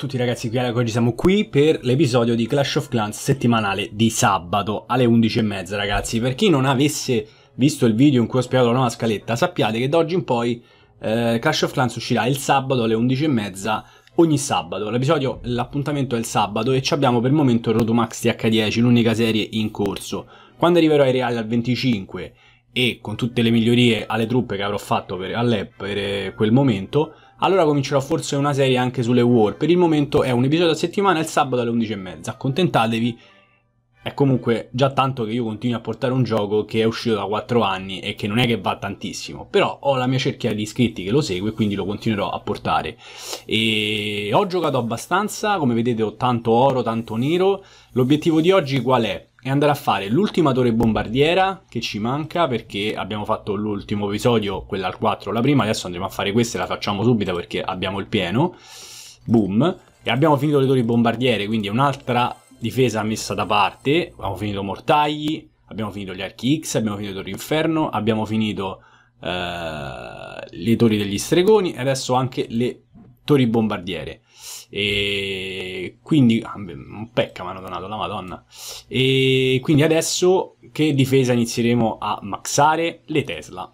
tutti ragazzi, qui oggi siamo qui per l'episodio di Clash of Clans settimanale di sabato alle 11.30 ragazzi. Per chi non avesse visto il video in cui ho spiegato la nuova scaletta, sappiate che da oggi in poi eh, Clash of Clans uscirà il sabato alle 11.30 ogni sabato. L'episodio, l'appuntamento è il sabato e abbiamo per il momento Rotomax TH10, l'unica serie in corso. Quando arriverò ai reali al 25 e con tutte le migliorie alle truppe che avrò fatto per, all'app per eh, quel momento allora comincerò forse una serie anche sulle war. Per il momento è un episodio a settimana il sabato alle 11.30. Accontentatevi, è comunque già tanto che io continuo a portare un gioco che è uscito da 4 anni e che non è che va tantissimo, però ho la mia cerchia di iscritti che lo segue, quindi lo continuerò a portare. E ho giocato abbastanza, come vedete ho tanto oro, tanto nero. L'obiettivo di oggi qual è? e andare a fare l'ultima torre bombardiera che ci manca perché abbiamo fatto l'ultimo episodio, quella al 4, la prima, adesso andremo a fare questa e la facciamo subito perché abbiamo il pieno, boom, e abbiamo finito le torri bombardiere, quindi è un'altra difesa messa da parte, abbiamo finito mortagli, abbiamo finito gli archi X, abbiamo finito le torri inferno, abbiamo finito eh, le torri degli stregoni e adesso anche le torri bombardiere. E quindi, ah, un pecca mi hanno donato la madonna. E quindi adesso che difesa inizieremo a maxare le Tesla.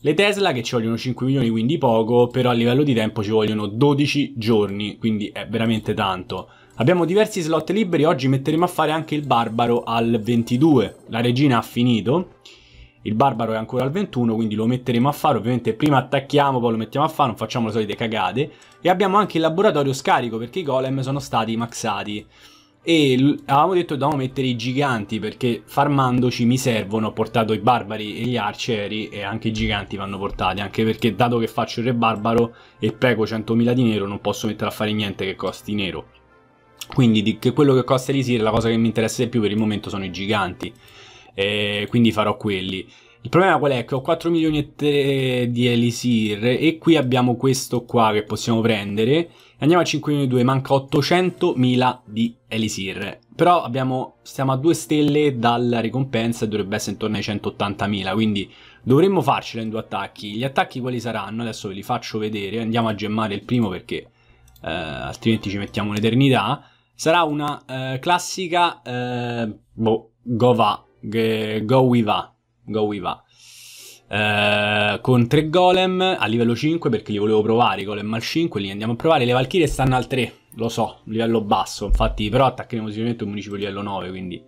Le Tesla che ci vogliono 5 milioni, quindi poco, però a livello di tempo ci vogliono 12 giorni, quindi è veramente tanto. Abbiamo diversi slot liberi, oggi metteremo a fare anche il Barbaro al 22. La regina ha finito il barbaro è ancora al 21, quindi lo metteremo a fare, ovviamente prima attacchiamo, poi lo mettiamo a fare, non facciamo le solite cagate, e abbiamo anche il laboratorio scarico perché i golem sono stati maxati e avevamo detto che dovevamo mettere i giganti perché farmandoci mi servono, ho portato i barbari e gli arcieri e anche i giganti vanno portati, anche perché dato che faccio il re barbaro e prego 100.000 di nero non posso mettere a fare niente che costi nero. Quindi di, quello che costa l'Isir la cosa che mi interessa di più per il momento sono i giganti eh, quindi farò quelli. Il problema qual è? Che ho 4 milioni e 3 di Elisir e qui abbiamo questo qua che possiamo prendere. Andiamo a 5 milioni e 2, manca 800 mila di Elisir. Però abbiamo, stiamo a 2 stelle dalla ricompensa e dovrebbe essere intorno ai 180 mila. quindi dovremmo farcela in due attacchi. Gli attacchi quali saranno? Adesso ve li faccio vedere, andiamo a gemmare il primo perché eh, altrimenti ci mettiamo un'eternità. Sarà una eh, classica eh, boh, Gova Go Wiva. Go Wiva. Uh, eh, con tre golem a livello 5 perché li volevo provare i golem al 5 li andiamo a provare le valchirie stanno al 3 lo so livello basso infatti però attaccheremo sicuramente un municipio livello 9 quindi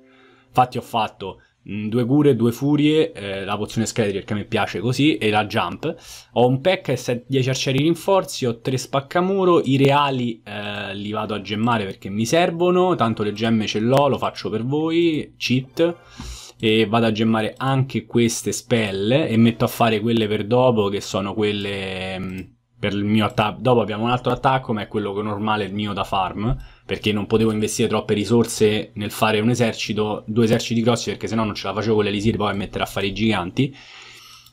infatti ho fatto mh, mm, due cure due furie eh, la pozione scheletri perché a me piace così e la jump ho un pack e 10 arcieri rinforzi ho tre spaccamuro i reali eh, li vado a gemmare perché mi servono tanto le gemme ce l'ho lo faccio per voi cheat e vado a gemmare anche queste spelle e metto a fare quelle per dopo che sono quelle mm, per il mio attacco. Dopo abbiamo un altro attacco ma è quello normale il mio da farm perché non potevo investire troppe risorse nel fare un esercito, due eserciti grossi perché sennò non ce la facevo con l'elisir poi a mettere a fare i giganti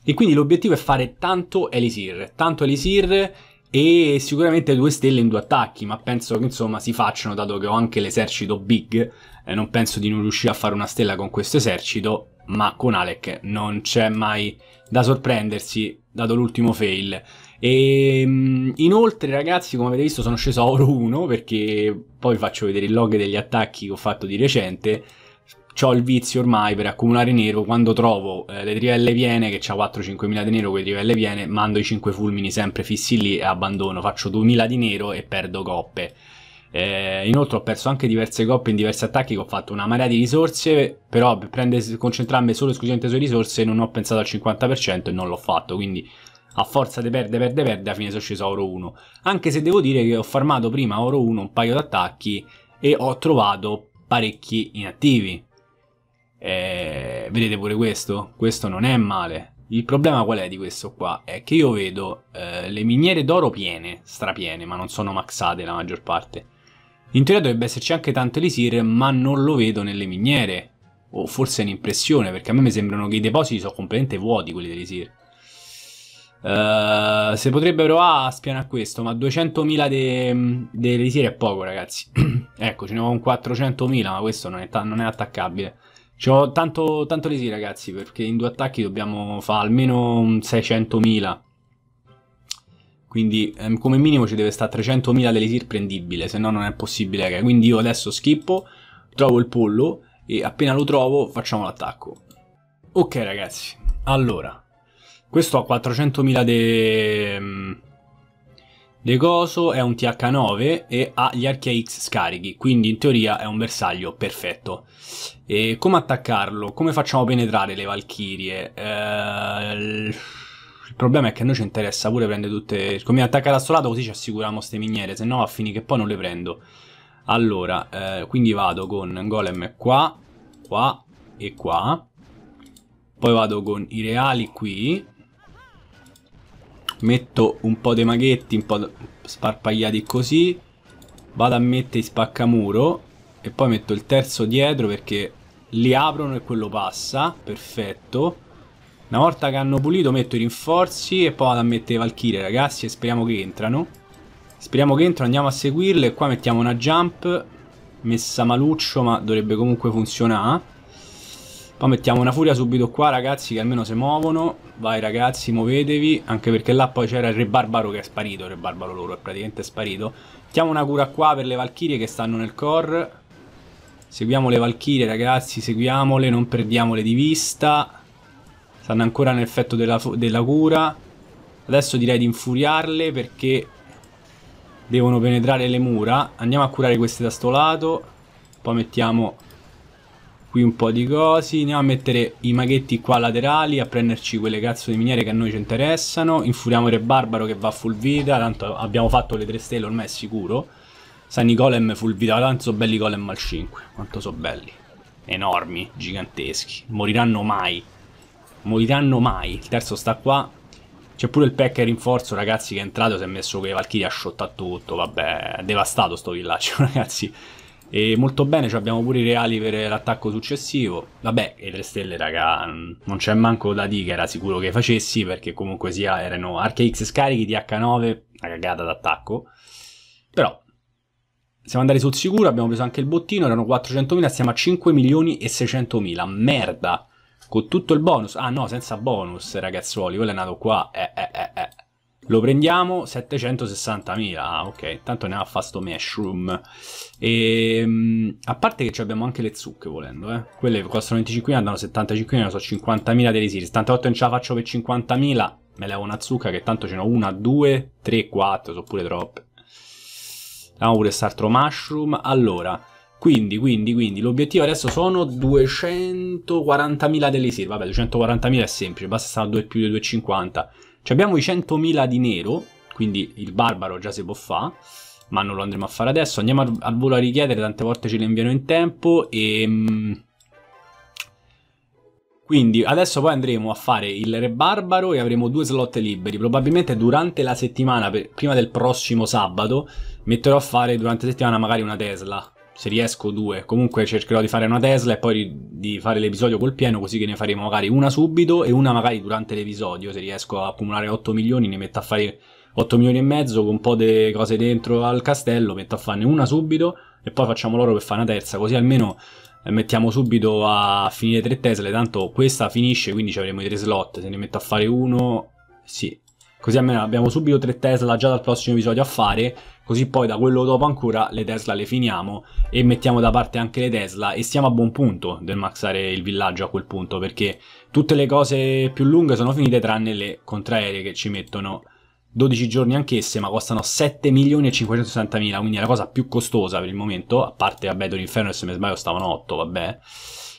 e quindi l'obiettivo è fare tanto elisir, tanto elisir e sicuramente due stelle in due attacchi, ma penso che insomma si facciano dato che ho anche l'esercito big eh, non penso di non riuscire a fare una stella con questo esercito, ma con Alec non c'è mai da sorprendersi, dato l'ultimo fail. E ehm, inoltre, ragazzi, come avete visto, sono sceso a oro 1 perché poi vi faccio vedere il log degli attacchi che ho fatto di recente. Ho il vizio ormai per accumulare nero quando trovo eh, le trivelle piene, che c'ha 4-5 mila di nero con le trivelle piene, mando i 5 fulmini sempre fissi lì e abbandono, faccio 2000 di nero e perdo coppe. Eh, inoltre ho perso anche diverse coppe in diversi attacchi che ho fatto una marea di risorse, però per concentrarmi solo esclusivamente sulle risorse non ho pensato al 50% e non l'ho fatto, quindi a forza di perde, perde, perde, a fine sono sceso a oro 1. Anche se devo dire che ho farmato prima a oro 1 un paio di attacchi e ho trovato parecchi inattivi. Eh, vedete pure questo? Questo non è male. Il problema qual è di questo qua? È che io vedo eh, le miniere d'oro piene, strapiene, ma non sono maxate la maggior parte in teoria dovrebbe esserci anche tanto elisir, ma non lo vedo nelle miniere. O forse è un'impressione, perché a me mi sembrano che i depositi sono completamente vuoti quelli dell'elisir. Uh, eh, se potrebbe provare a ah, spianare questo, ma 200.000 de, dell'elisir è poco, ragazzi. ecco, ce ne ho un 400.000, ma questo non è, non è attaccabile. ho tanto, tanto elisir, ragazzi, perché in due attacchi dobbiamo fare almeno 600.000 quindi ehm, come minimo ci deve stare 300.000 dell'elisir prendibile, se no non è possibile raga. Quindi io adesso schippo, trovo il pollo e appena lo trovo facciamo l'attacco. Ok ragazzi, allora, questo ha 400.000 de... Ehm, de coso, è un TH9 e ha gli archi AX scarichi, quindi in teoria è un bersaglio perfetto. E come attaccarlo? Come facciamo penetrare le valchirie? Ehm... Il problema è che a noi ci interessa pure prendere tutte... Come attacca da solato così ci assicuriamo queste miniere, se no a fini che poi non le prendo. Allora, eh, quindi vado con golem qua, qua e qua. Poi vado con i reali qui. Metto un po' dei maghetti, un po' sparpagliati così. Vado a mettere i spaccamuro. E poi metto il terzo dietro perché li aprono e quello passa. Perfetto. Una volta che hanno pulito metto i rinforzi e poi vado a mettere Valkyrie ragazzi e speriamo che entrano. Speriamo che entrano, andiamo a seguirle. e Qua mettiamo una jump messa maluccio ma dovrebbe comunque funzionare. Poi mettiamo una furia subito qua ragazzi che almeno si muovono Vai ragazzi muovetevi Anche perché là poi c'era il re barbaro che è sparito Il re barbaro loro è praticamente sparito Mettiamo una cura qua per le valchirie che stanno nel core Seguiamo le valchirie ragazzi Seguiamole non perdiamole di vista Stanno ancora nell'effetto della, della cura. Adesso direi di infuriarle perché devono penetrare le mura. Andiamo a curare queste da sto lato. Poi mettiamo qui un po' di cosi. Andiamo a mettere i maghetti qua laterali a prenderci quelle cazzo di miniere che a noi ci interessano. Infuriamo Re Barbaro che va full vita. Tanto abbiamo fatto le tre stelle ormai è sicuro. San Golem full vita. Tanto sono belli Golem al 5. Quanto sono belli. Enormi, giganteschi. Moriranno mai moriranno mai. Il terzo sta qua. C'è pure il pack rinforzo, ragazzi, che è entrato. Si è messo con che Valkyrie ha shottato tutto. Vabbè, è devastato sto villaggio, ragazzi. E molto bene, abbiamo pure i reali per l'attacco successivo. Vabbè, e 3 stelle, raga, non c'è manco da dire che era sicuro che facessi, perché comunque sia erano Arche X scarichi, TH9, una cagata d'attacco. Però, siamo andati sul sicuro, abbiamo preso anche il bottino, erano 400.000, siamo a 5 600.000. Merda! Con tutto il bonus. Ah no, senza bonus, ragazzuoli. Quello è nato qua. Eh, eh, eh, eh. Lo prendiamo, 760.000. Ah, ok. Tanto ne ha fatto mushroom. E, ehm, a parte che abbiamo anche le zucche, volendo, eh. Quelle costano 25.000, andano 75.000, ne so 50.000 dei Tante volte non ce la faccio per 50.000. Me levo una zucca che tanto ce n'ho una, due, tre, quattro, sono pure troppe. Andiamo pure quest'altro mushroom. Allora... Quindi, quindi, quindi, l'obiettivo adesso sono 240.000 dell'Isir. Vabbè, 240.000 è semplice, basta stare a 2 più di 250. Ci cioè, abbiamo i 100.000 di nero, quindi il barbaro già si può fare, ma non lo andremo a fare adesso. Andiamo al, al volo a richiedere, tante volte ce le inviano in tempo e... Ehm, quindi adesso poi andremo a fare il re barbaro e avremo due slot liberi. Probabilmente durante la settimana, prima del prossimo sabato, metterò a fare durante la settimana magari una Tesla se riesco due. Comunque cercherò di fare una Tesla e poi di fare l'episodio col pieno, così che ne faremo magari una subito e una magari durante l'episodio. Se riesco a accumulare 8 milioni, ne metto a fare 8 milioni e mezzo con un po' di cose dentro al castello, metto a farne una subito e poi facciamo loro per fare una terza, così almeno eh, mettiamo subito a finire tre Tesla, tanto questa finisce, quindi ci avremo i tre slot, se ne metto a fare uno, sì, Così almeno abbiamo subito tre Tesla già dal prossimo episodio a fare, così poi da quello dopo ancora le Tesla le finiamo e mettiamo da parte anche le Tesla e siamo a buon punto del maxare il villaggio a quel punto, perché tutte le cose più lunghe sono finite tranne le contraeree che ci mettono 12 giorni anch'esse, ma costano 7 milioni e 560 mila, quindi è la cosa più costosa per il momento, a parte, vabbè, Dorinferno e se mi sbaglio stavano 8, vabbè.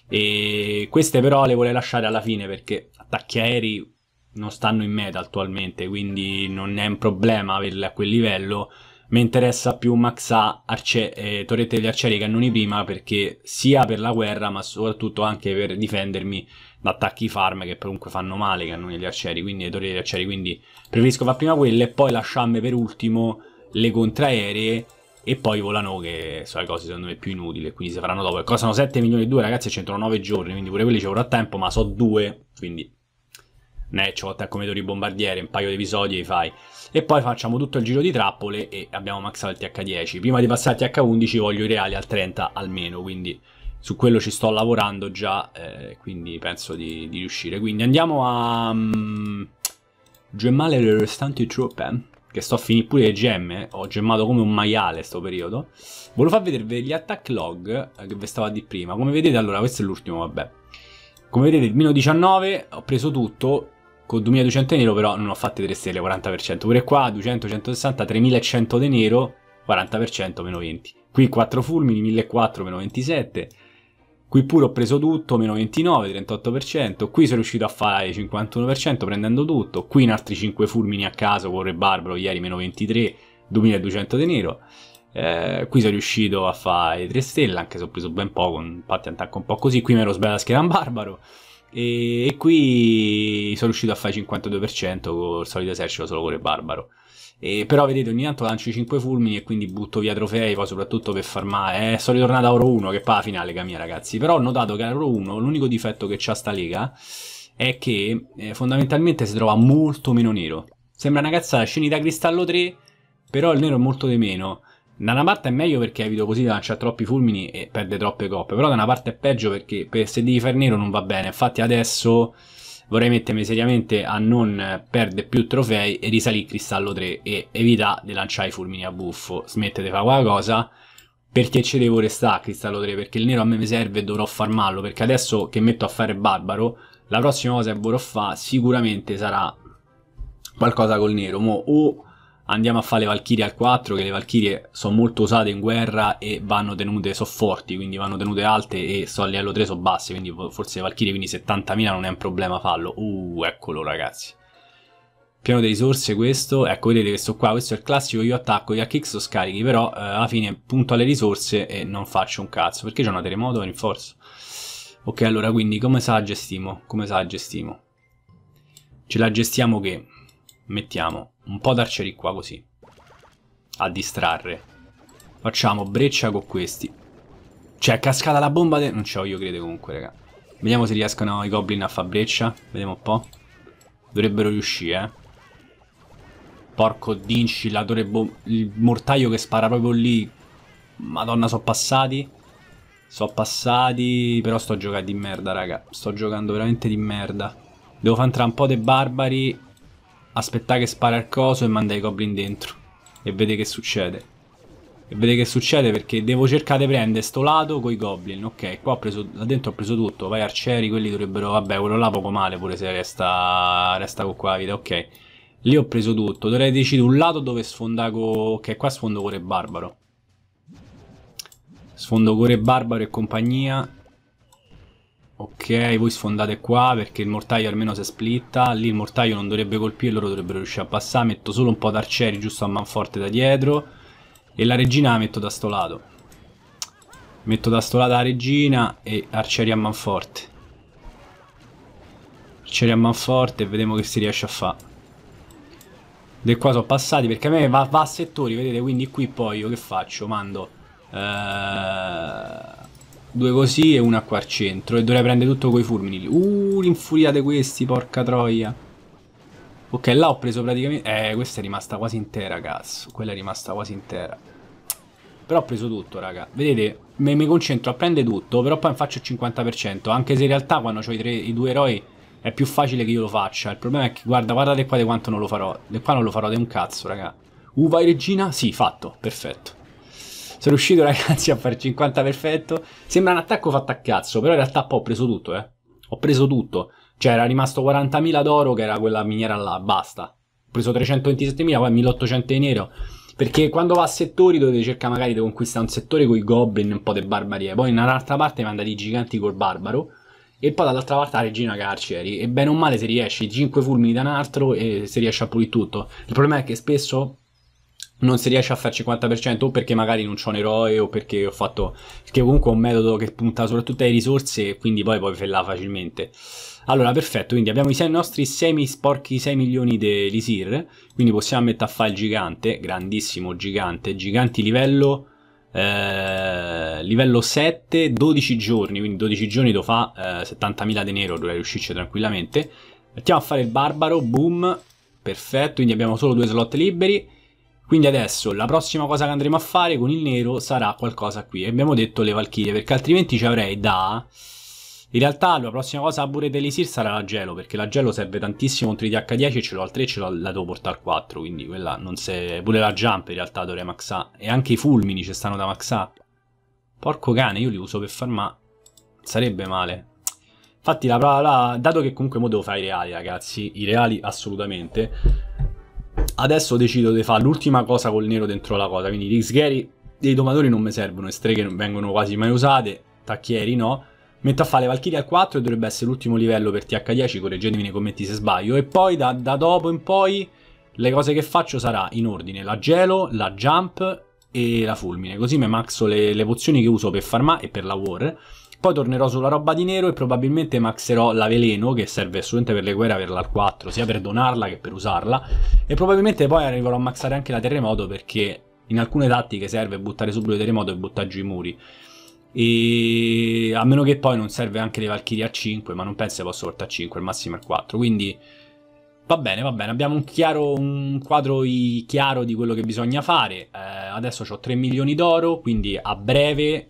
E queste però le vuole lasciare alla fine perché attacchi aerei non stanno in meta attualmente, quindi non è un problema averle a quel livello. Mi interessa più Maxà, Arce- eh, Torrette degli Arcieri e Cannoni prima perché sia per la guerra ma soprattutto anche per difendermi da attacchi farm che comunque fanno male i cannoni degli arcieri, quindi le torri degli arcieri, quindi preferisco fare prima quelle e poi lasciarmi per ultimo le contraeree e poi volano che sono le cose secondo me più inutili quindi si faranno dopo e costano 7 milioni e 2 ragazzi e c'entrano 9 giorni quindi pure quelli ci vorrà tempo ma so 2 quindi Netshot attacco Comedori Bombardiere, un paio di episodi li fai. E poi facciamo tutto il giro di trappole e abbiamo maxato il TH10. Prima di passare al TH11 voglio i reali al 30 almeno, quindi su quello ci sto lavorando già, eh, quindi penso di, di, riuscire. Quindi andiamo a... Um, gemmare le restanti truppe, eh, che sto a finire pure le gemme, ho gemmato come un maiale sto periodo. Volevo far vedere gli attack log eh, che vi stavo a dire prima. Come vedete, allora, questo è l'ultimo, vabbè. Come vedete, il meno 19, ho preso tutto, con 2200 nero però non ho fatte 3 stelle, 40%. Pure qua 200, 160, 3100 di nero, 40% meno 20. Qui 4 fulmini, 1400 meno 27. Qui pure ho preso tutto, meno 29, 38%. Qui sono riuscito a fare 51% prendendo tutto. Qui in altri 5 fulmini a caso, Corre Barbaro ieri meno 23, 2200 di nero. Eh, qui sono riuscito a fare 3 stelle, anche se ho preso ben poco, infatti attacco un po' così. Qui mi ero sbagliato la scheda in Barbaro. E, e qui sono riuscito a fare 52% con il solito esercito solo con il barbaro. E, però vedete, ogni tanto lancio 5 fulmini e quindi butto via trofei, poi soprattutto per farmare. Eh, sono ritornato a Oro 1, che poi la finale mia, ragazzi. Però ho notato che a Oro 1 l'unico difetto che c'ha sta lega è che eh, fondamentalmente si trova molto meno nero. Sembra una cazzata, sceni da cristallo 3, però il nero è molto di meno da una parte è meglio perché evito così di lanciare troppi fulmini e perde troppe coppe, però da una parte è peggio perché per, se devi far nero non va bene. Infatti adesso vorrei mettermi seriamente a non perdere più trofei e risalire il cristallo 3 e evita di lanciare i fulmini a buffo. Smettete di fare qualcosa perché ci devo restare a cristallo 3, perché il nero a me mi serve e dovrò farmarlo perché adesso che metto a fare barbaro, la prossima cosa che vorrò fare sicuramente sarà qualcosa col nero. Mo, o andiamo a fare le Valchirie al 4, che le Valchirie sono molto usate in guerra e vanno tenute, sono forti, quindi vanno tenute alte e so a livello 3 sono basse, quindi forse le Valchirie, quindi 70.000 non è un problema fallo. Uh, eccolo ragazzi. Piano di risorse questo, ecco vedete questo qua, questo è il classico io attacco, io a kick scarichi, però eh, alla fine punto alle risorse e non faccio un cazzo, perché c'è una terremoto e rinforzo. Ok, allora quindi come sa gestimo? Come sa gestimo? Ce la gestiamo che mettiamo un po' d'arcieri qua così. A distrarre. Facciamo breccia con questi. C'è cioè, cascata la bomba de... Non c'ho io credo comunque, raga. Vediamo se riescono i goblin a far breccia. Vediamo un po'. Dovrebbero riuscire, eh. Porco dinci, Il mortaio che spara proprio lì. Madonna, sono passati. Sono passati... Però sto giocando di merda, raga. Sto giocando veramente di merda. Devo fare entrare un po' dei barbari aspetta che spara il coso e manda i goblin dentro. E vede che succede. E vede che succede perché devo cercare di prendere sto lato con i goblin. Ok, qua ho preso, là dentro ho preso tutto. Vai arcieri, quelli dovrebbero... Vabbè, quello là poco male pure se resta, resta con qua la vita. Ok, lì ho preso tutto. Dovrei decidere un lato dove sfondare con... Ok, qua sfondo cuore Barbaro. Sfondo cuore Barbaro e compagnia Ok, voi sfondate qua perché il mortaio almeno si è splitta. Lì il mortaio non dovrebbe colpire, loro dovrebbero riuscire a passare. Metto solo un po' d'arcieri giusto a manforte da dietro. E la regina la metto da sto lato. Metto da sto lato la regina e arcieri a manforte. Arcieri a manforte e vediamo che si riesce a fare. De qua sono passati perché a me va, va, a settori, vedete? Quindi qui poi io che faccio? Mando... Eh Due così e una qua al centro. E dovrei prendere tutto coi fulmini. Uh, l'infuriate questi, porca troia. Ok, là ho preso praticamente... Eh, questa è rimasta quasi intera, cazzo. Quella è rimasta quasi intera. Però ho preso tutto, raga. Vedete, me, mi concentro a prendere tutto, però poi faccio il 50%. Anche se in realtà quando ho i, tre, i due eroi è più facile che io lo faccia. Il problema è che, guarda, guardate qua di quanto non lo farò. De qua non lo farò di un cazzo, raga. Uh, vai regina? Sì, fatto. Perfetto. Sono riuscito ragazzi a fare 50 perfetto. Sembra un attacco fatto a cazzo, però in realtà poi ho preso tutto, eh. Ho preso tutto. Cioè era rimasto 40.000 d'oro che era quella miniera là, basta. Ho preso 327.000, poi 1.800 di nero. Perché quando va a settori dovete cercare magari di conquistare un settore con i goblin un po' di barbarie. Poi in un'altra parte manda i giganti col barbaro. E poi dall'altra parte la regina carceri. E bene o male se riesci, 5 fulmini da un altro e se riesce a pulire tutto. Il problema è che spesso non si riesce a fare il 50% o perché magari non c'ho un eroe o perché ho fatto perché comunque è un metodo che punta soprattutto alle risorse e quindi poi puoi fellare facilmente allora perfetto quindi abbiamo i, nostri semi sporchi 6 milioni di dell'Isir quindi possiamo mettere a fare il gigante grandissimo gigante giganti livello eh, livello 7 12 giorni quindi 12 giorni lo fa eh, 70.000 di nero dovrei riuscirci tranquillamente mettiamo a fare il barbaro boom perfetto quindi abbiamo solo due slot liberi quindi adesso la prossima cosa che andremo a fare con il nero sarà qualcosa qui. Abbiamo detto le valchirie, perché altrimenti ci avrei da... In realtà la prossima cosa pure dell'Isir sarà la gelo, perché la gelo serve tantissimo contro i TH10 e ce l'ho al 3 e ce l'ho, la devo portare al 4, quindi quella non se... pure la jump in realtà dovrei maxare. E anche i fulmini ci stanno da maxare. Porco cane, io li uso per farmare. Sarebbe male. Infatti la, la, dato che comunque mo devo fare i reali ragazzi, i reali assolutamente, Adesso decido di fare l'ultima cosa col nero dentro la cosa, quindi Rick Gary dei domatori non mi servono, streghe non vengono quasi mai usate, tacchieri no. Metto a fare le Valkyrie al 4 e dovrebbe essere l'ultimo livello per TH10, correggetemi nei commenti se sbaglio. E poi da, da dopo in poi le cose che faccio sarà in ordine la gelo, la jump e la fulmine. Così mi maxo le, le pozioni che uso per farmà e per la war. Poi tornerò sulla roba di nero e probabilmente maxerò la veleno che serve assolutamente per le guerre averla al 4, sia per donarla che per usarla. E probabilmente poi arriverò a maxare anche la terremoto perché in alcune tattiche serve buttare subito il terremoto e buttare giù i muri. E a meno che poi non serve anche le Valkyrie a 5, ma non penso che posso portare a 5, al massimo al 4. Quindi Va bene, va bene, abbiamo un, chiaro, un quadro chiaro di quello che bisogna fare. Eh, adesso ho 3 milioni d'oro, quindi a breve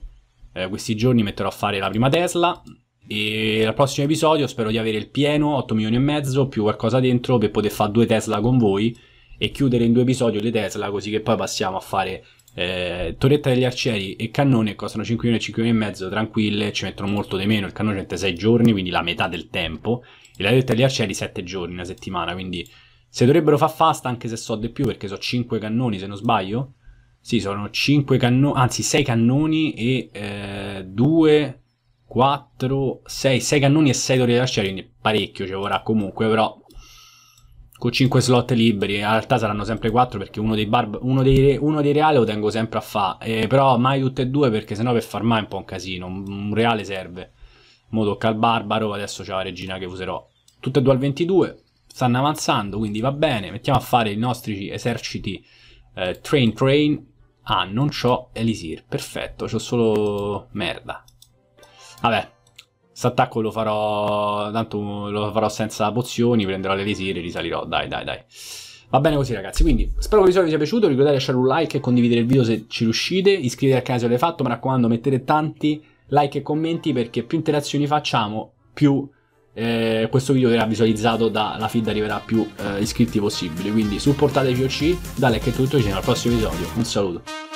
eh, questi giorni metterò a fare la prima Tesla e al prossimo episodio spero di avere il pieno 8 milioni e mezzo più qualcosa dentro per poter fare due Tesla con voi e chiudere in due episodi le Tesla così che poi passiamo a fare eh, torretta degli arcieri e cannone costano 5 milioni e 5 milioni e mezzo tranquille ci mettono molto di meno il cannone 36 giorni quindi la metà del tempo e la torretta degli arcieri 7 giorni una settimana quindi se dovrebbero far fast anche se so di più perché so 5 cannoni se non sbaglio sì, sono 5 cannoni, anzi 6 cannoni e eh, 2, 4, 6, 6 cannoni e 6 torri d'arciere, quindi parecchio ci vorrà comunque, però con 5 slot liberi, in realtà saranno sempre 4 perché uno dei, barb- uno dei, uno dei reali lo tengo sempre a fa, eh, però mai tutte e due perché sennò per farmare è un po' un casino, un, reale serve. Mo tocca al barbaro, adesso c'è la regina che userò. Tutte e due al 22, stanno avanzando, quindi va bene, mettiamo a fare i nostri eserciti eh, train train. Ah, non c'ho Elisir. Perfetto, c'ho solo merda. Vabbè. S'attacco lo farò. Tanto lo farò senza pozioni. Prenderò l'Elisir e risalirò. Dai, dai, dai. Va bene così ragazzi, quindi spero che il video vi sia piaciuto, ricordate di lasciare un like e condividere il video se ci riuscite, iscrivetevi al canale se l'avete fatto, mi raccomando mettete tanti like e commenti perché più interazioni facciamo, più eh, questo video verrà visualizzato dalla feed arriverà più eh, iscritti possibili. Quindi supportate VOC, da like è tutto, ci vediamo al prossimo episodio. Un saluto.